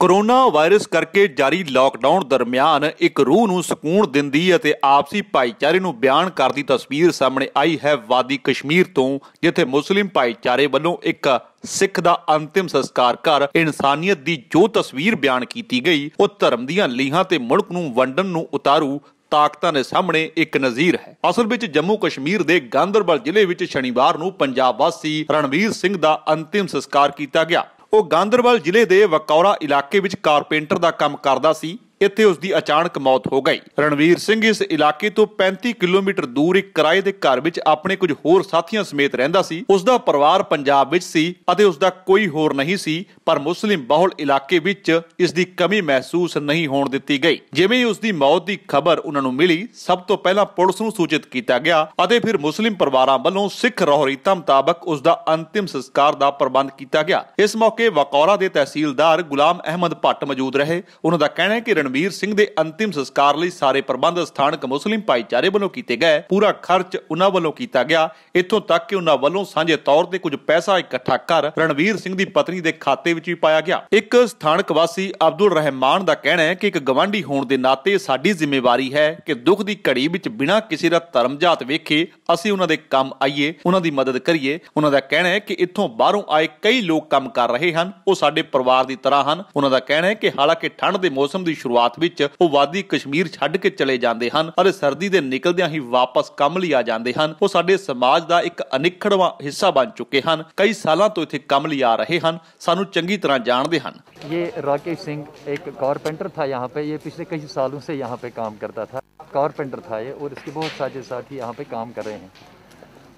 corona virus ਕਰਕੇ ਜਾਰੀ lockdown ਦਰਮਿਆਨ ਇੱਕ ਰੂਹ ਨੂੰ ਸਕੂਨ ਦਿੰਦੀ ਅਤੇ ਆਪਸੀ ਭਾਈਚਾਰੇ ਨੂੰ ਬਿਆਨ ਕਰਦੀ ਤਸਵੀਰ ਸਾਹਮਣੇ ਆਈ ਹੈ ਵਾਦੀ ਕਸ਼ਮੀਰ ਤੋਂ ਜਿੱਥੇ ਮੁਸਲਿਮ ਭਾਈਚਾਰੇ ਵੱਲੋਂ ਇੱਕ ਸਿੱਖ ਦਾ ਅੰਤਿਮ ਸੰਸਕਾਰ ਕਰ ਇਨਸਾਨੀਅਤ ਦੀ ਜੋ ਤਸਵੀਰ ਬਿਆਨ ਕੀਤੀ ਗਈ ਉਹ ਧਰਮ ਦੀਆਂ ਲੀਹਾਂ ਤੇ ਮੁਲਕ ਨੂੰ ਵੰਡਣ ਨੂੰ ਉਤਾਰੂ ਤਾਕਤਾਂ ਦੇ ਸਾਹਮਣੇ ਇੱਕ ਨਜ਼ੀਰ ਹੈ ਅਸਲ ਵਿੱਚ ਜੰਮੂ ਕਸ਼ਮੀਰ ਦੇ ਗਾਂਦਰਬਲ ਜ਼ਿਲ੍ਹੇ ਵਿੱਚ ਸ਼ਨੀਵਾਰ ਨੂੰ ਪੰਜਾਬ ਵਾਸੀ ਰਣਵੀਰ ਸਿੰਘ ਦਾ ਅੰਤਿਮ ਸੰਸਕਾਰ ਕੀਤਾ ਗਿਆ ਉਹ ਗਾਂਦਰਬਲ ਜ਼ਿਲ੍ਹੇ ਦੇ ਵਕੌਰਾ ਇਲਾਕੇ ਵਿੱਚ ਕਾਰਪੈਂਟਰ ਦਾ ਕੰਮ ਕਰਦਾ ਸੀ ਇੱਥੇ ਉਸ ਦੀ ਅਚਾਨਕ ਮੌਤ ਹੋ ਗਈ ਰਣਵੀਰ ਸਿੰਘ ਇਸ ਇਲਾਕੇ ਤੋਂ 35 ਕਿਲੋਮੀਟਰ ਦੂਰ ਇੱਕ ਕਿਰਾਏ ਦੇ ਘਰ ਵਿੱਚ ਆਪਣੇ ਕੁਝ ਹੋਰ ਸਾਥੀਆਂ ਸਮੇਤ ਰਹਿੰਦਾ ਸੀ ਉਸ ਦਾ ਪਰਿਵਾਰ ਪੰਜਾਬ ਵਿੱਚ ਸੀ ਅਤੇ ਉਸ ਦਾ ਕੋਈ ਹੋਰ ਨਹੀਂ ਸੀ ਪਰ ਮੁਸਲਿਮ ਬਹੁਲ ਇਲਾਕੇ ਵਿੱਚ ਇਸ ਦੀ ਕਮੀ ਮਹਿਸੂਸ ਨਹੀਂ ਹੋਣ ਦਿੱਤੀ ਗਈ ਜਿਵੇਂ ਹੀ ਉਸ ਦੀ ਮੌਤ ਦੀ ਖਬਰ ਉਹਨਾਂ ਨੂੰ ਮਿਲੀ ਸਭ ਤੋਂ ਪਹਿਲਾਂ ਪੁਲਿਸ ਨੂੰ ਸੂਚਿਤ ਕੀਤਾ ਗਿਆ ਅਤੇ ਫਿਰ ਮੁਸਲਿਮ ਪਰਿਵਾਰਾਂ ਵੱਲੋਂ ਸਿੱਖ ਰੋਹਰੀਤਾ ਮੁਤਾਬਕ ਉਸ ਦਾ ਅੰਤਿਮ ਸੰਸਕਾਰ ਦਾ ਪ੍ਰਬੰਧ ਕੀਤਾ ਗਿਆ ਇਸ ਮੌਕੇ ਵਕੌਰਾ ਦੇ ਤਹਿਸੀਲਦਾਰ ਗੁਲਾਮ ਅਹਿਮਦ ਭੱਟ ਮੌਜੂਦ ਰਹੇ ਉਹਨਾਂ ਦਾ ਕਹਿਣਾ ਹੈ ਕਿ ਰਣਵੀਰ ਸਿੰਘ ਦੇ ਅੰਤਿਮ ਸੰਸਕਾਰ ਲਈ ਸਾਰੇ ਪ੍ਰਬੰਧ ਸਥਾਨਕ ਮੁਸਲਿਮ ਭਾਈਚਾਰੇ ਵੱਲੋਂ ਕੀਤੇ ਗਏ ਪੂਰਾ ਖਰਚ ਉਹਨਾਂ ਵੱਲੋਂ ਕੀਤਾ ਗਿਆ ਇੱਥੋਂ ਤੱਕ ਕਿ ਉਹਨਾਂ ਵੱਲੋਂ ਸਾਂਝੇ ਤੌਰ ਤੇ ਕੁਝ ਪੈਸਾ ਇਕੱਠਾ ਕਰ ਰਣਵੀਰ ਸਿੰਘ ਦੀ ਪਤਨੀ ਦੇ ਖਾਤੇ ਵਿੱਚ ਵੀ ਪਾਇਆ ਗਿਆ ਇੱਕ ਸਥਾਨਕ ਵਾਸੀ ਅਬਦੁਲ ਰਹਿਮਾਨ ਦਾ ਕਹਿਣਾ ਹੈ ਕਿ ਇੱਕ ਗਵਾਂਢੀ ਹੋਣ ਦੇ ਨਾਤੇ ਸਾਡੀ ਜ਼ਿੰਮੇਵਾਰੀ ਹੈ ਕਿ ਦੁੱਖ ਦੀ ਘੜੀ ਵਿੱਚ ਬਿਨਾਂ ਕਿਸੇ ਦਾ ਧਰਮ ਜਾਤ ਵੇਖੇ ਅਸੀਂ ਉਹਨਾਂ ਦੇ ਕੰਮ ਆਈਏ ਉਹਨਾਂ ਦੀ ਮਦਦ ਕਰੀਏ ਉਹਨਾਂ ਦਾ ਕਹਿਣਾ ਹੈ ਕਿ ਇੱਥੋਂ ਬਾਹਰੋਂ ਆਏ ਕਈ ਲੋਕ ਕੰਮ ਕਰ ਰਹੇ ਹਨ ਉਹ ਸਾਡੇ ਪਰਿਵਾਰ ਦੀ ਤਰ੍ਹਾਂ ਹਨ ਉਹਨਾਂ ਦਾ ਕਹਿਣਾ ਹੈ ਕਿ ਹਾਲਾਂਕਿ ਠੰਡ ਦੇ ਮੌਸਮ ਦੀ ਸ਼ੁਰੂ ਸ਼ੁਰੂਆਤ ਵਿੱਚ ਉਹ ਵਾਦੀ ਕਸ਼ਮੀਰ ਛੱਡ ਕੇ ਚਲੇ ਜਾਂਦੇ ਹਨ ਅਤੇ ਸਰਦੀ ਦੇ ਨਿਕਲਦਿਆਂ ਹੀ ਵਾਪਸ ਕੰਮ ਲਈ ਆ ਜਾਂਦੇ ਹਨ ਉਹ ਸਾਡੇ ਸਮਾਜ ਦਾ ਇੱਕ ਅਨਿਖੜਵਾ ਹਿੱਸਾ ਬਣ ਚੁੱਕੇ ਹਨ ਕਈ ਸਾਲਾਂ ਤੋਂ ਇੱਥੇ ਕੰਮ ਲਈ ਆ ਰਹੇ ਹਨ ਸਾਨੂੰ ਚੰਗੀ ਤਰ੍ਹਾਂ ਜਾਣਦੇ ਹਨ ਇਹ ਰਾਕੇਸ਼ ਸਿੰਘ ਇੱਕ ਕਾਰਪੈਂਟਰ ਥਾ ਯਹਾਂ ਪੇ ਇਹ ਪਿਛਲੇ ਕਈ सालों ਸੇ ਯਹਾਂ ਪੇ ਕੰਮ ਕਰਦਾ ਥਾ ਕਾਰਪੈਂਟਰ ਥਾ ਇਹ ਔਰ ਇਸਕੇ ਬਹੁਤ ਸਾਜੇ ਸਾਥੀ ਯਹਾਂ ਪੇ ਕੰਮ ਕਰ ਰਹੇ ਹਨ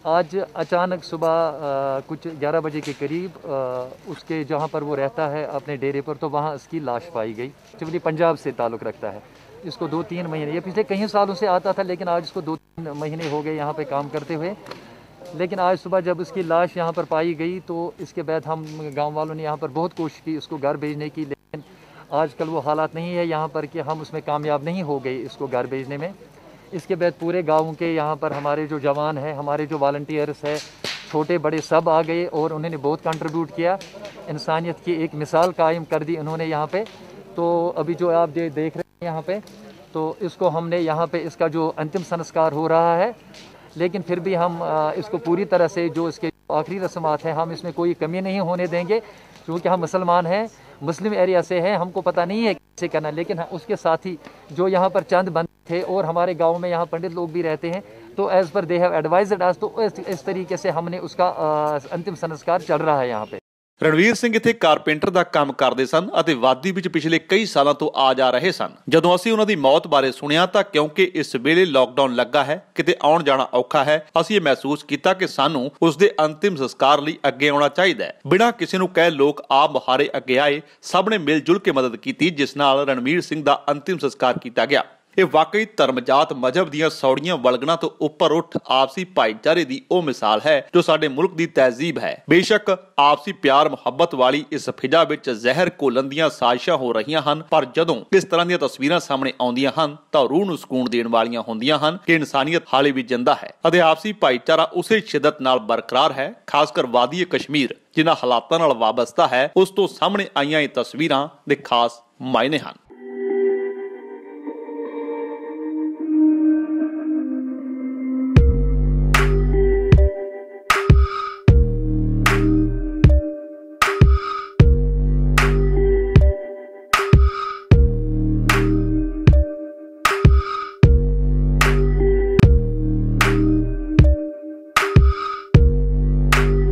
आज अचानक सुबह कुछ 11 बजे के करीब आ, उसके जहाँ पर वो रहता है अपने डेरे पर तो वहाँ उसकी लाश पाई गई एक्चुअली पंजाब से ताल्लुक़ रखता है इसको दो तीन महीने ये पिछले कई सालों से आता था लेकिन आज इसको दो तीन महीने हो गए यहाँ पे काम करते हुए लेकिन आज सुबह जब उसकी लाश यहाँ पर पाई गई तो इसके बाद हम गाँव वालों ने यहाँ पर बहुत कोशिश की इसको घर भेजने की लेकिन आज वो हालात नहीं है यहाँ पर कि हम उसमें कामयाब नहीं हो गए इसको घर भेजने में इसके बाद पूरे गाँव के यहाँ पर हमारे जो जवान हैं हमारे जो वॉल्टियर्स है छोटे बड़े सब आ गए और उन्होंने बहुत कंट्रीब्यूट किया इंसानियत की एक मिसाल कायम कर दी उन्होंने यहाँ पर तो अभी जो आप जो देख रहे हैं यहाँ पर तो इसको हमने यहाँ पर इसका जो अंतिम संस्कार हो रहा है लेकिन फिर भी हम इसको पूरी तरह से जो इसके आखिरी रस्मात हैं हम इसमें कोई कमी नहीं होने देंगे क्योंकि हम मुसलमान हैं मुस्लिम एरिया से हैं हमको पता नहीं है कैसे करना लेकिन हाँ, उसके साथ ही जो यहाँ पर चंद बंद थे और हमारे गांव में यहाँ पंडित लोग भी रहते हैं तो एज़ पर दे हैव एडवाइजड अस तो इस, इस तरीके से हमने उसका अंतिम संस्कार चल रहा है यहाँ पे ਰਣਵੀਰ ਸਿੰਘ ਇੱਥੇ ਕਾਰਪੈਂਟਰ ਦਾ ਕੰਮ ਕਰਦੇ ਸਨ ਅਤੇ ਵਾਦੀ ਵਿੱਚ ਪਿਛਲੇ ਕਈ ਸਾਲਾਂ ਤੋਂ ਆ ਜਾ ਰਹੇ ਸਨ ਜਦੋਂ ਅਸੀਂ ਉਹਨਾਂ ਦੀ ਮੌਤ ਬਾਰੇ ਸੁਣਿਆ ਤਾਂ ਕਿਉਂਕਿ ਇਸ ਵੇਲੇ ਲਾਕਡਾਊਨ ਲੱਗਾ ਹੈ ਕਿਤੇ ਆਉਣ ਜਾਣਾ ਔਖਾ ਹੈ ਅਸੀਂ ਇਹ ਮਹਿਸੂਸ ਕੀਤਾ ਕਿ ਸਾਨੂੰ ਉਸ ਦੇ ਅੰਤਿਮ ਸੰਸਕਾਰ ਲਈ ਅੱਗੇ ਆਉਣਾ ਚਾਹੀਦਾ ਹੈ ਬਿਨਾਂ ਕਿਸੇ ਨੂੰ ਕਹਿ ਲੋਕ ਆ ਬਹਾਰੇ ਅੱਗੇ ਆਏ ਸਭ ਨੇ ਮਿਲ ਜੁਲ ਕੇ ਮਦਦ ਕੀਤੀ ਜਿਸ ਨਾਲ ਰਣਵੀਰ ਸਿੰਘ ਦਾ ਅੰਤਿਮ ਸੰਸਕਾਰ ਕੀਤਾ ਗਿਆ ਇਹ ਵਾਕਈ ਧਰਮਜਾਤ ਮਜ਼ਹਬ ਦੀਆਂ ਸੌੜੀਆਂ ਵਲਗਣਾ ਤੋਂ ਉੱਪਰ ਉੱਠ ਆਪਸੀ ਭਾਈਚਾਰੇ ਦੀ ਉਹ ਮਿਸਾਲ ਹੈ ਜੋ ਸਾਡੇ ਮੁਲਕ ਦੀ ਤਹਿਜ਼ੀਬ ਹੈ ਬੇਸ਼ੱਕ ਆਪਸੀ ਪਿਆਰ ਮੁਹੱਬਤ ਵਾਲੀ ਇਸ ਫਿਜ਼ਾ ਵਿੱਚ ਜ਼ਹਿਰ ਘੋਲਣ ਦੀਆਂ ਸਾਜ਼ਿਸ਼ਾਂ ਹੋ ਰਹੀਆਂ ਹਨ ਪਰ ਜਦੋਂ ਇਸ ਤਰ੍ਹਾਂ ਦੀਆਂ ਤਸਵੀਰਾਂ ਸਾਹਮਣੇ ਆਉਂਦੀਆਂ ਹਨ ਤਾਂ ਰੂਹ ਨੂੰ ਸਕੂਨ ਦੇਣ ਵਾਲੀਆਂ ਹੁੰਦੀਆਂ ਹਨ ਕਿ ਇਨਸਾਨੀਅਤ ਹਾਲੇ ਵੀ ਜਿੰਦਾ ਹੈ ਅਤੇ ਆਪਸੀ ਭਾਈਚਾਰਾ ਉਸੇ ਸ਼ਿੱਦਤ ਨਾਲ ਬਰਕਰਾਰ ਹੈ ਖਾਸ ਕਰ ਵਾਦੀਏ ਕਸ਼ਮੀਰ ਜਿਨ੍ਹਾਂ ਹਾਲਾਤਾਂ ਨਾਲ ਵਾਬਸਤਾ ਹੈ ਉਸ ਤੋਂ ਸਾਹਮਣੇ ਆਈਆਂ ਇਹ ਤਸਵੀਰਾਂ ਦੇ ਖਾਸ ਮਾਇਨੇ ਹਨ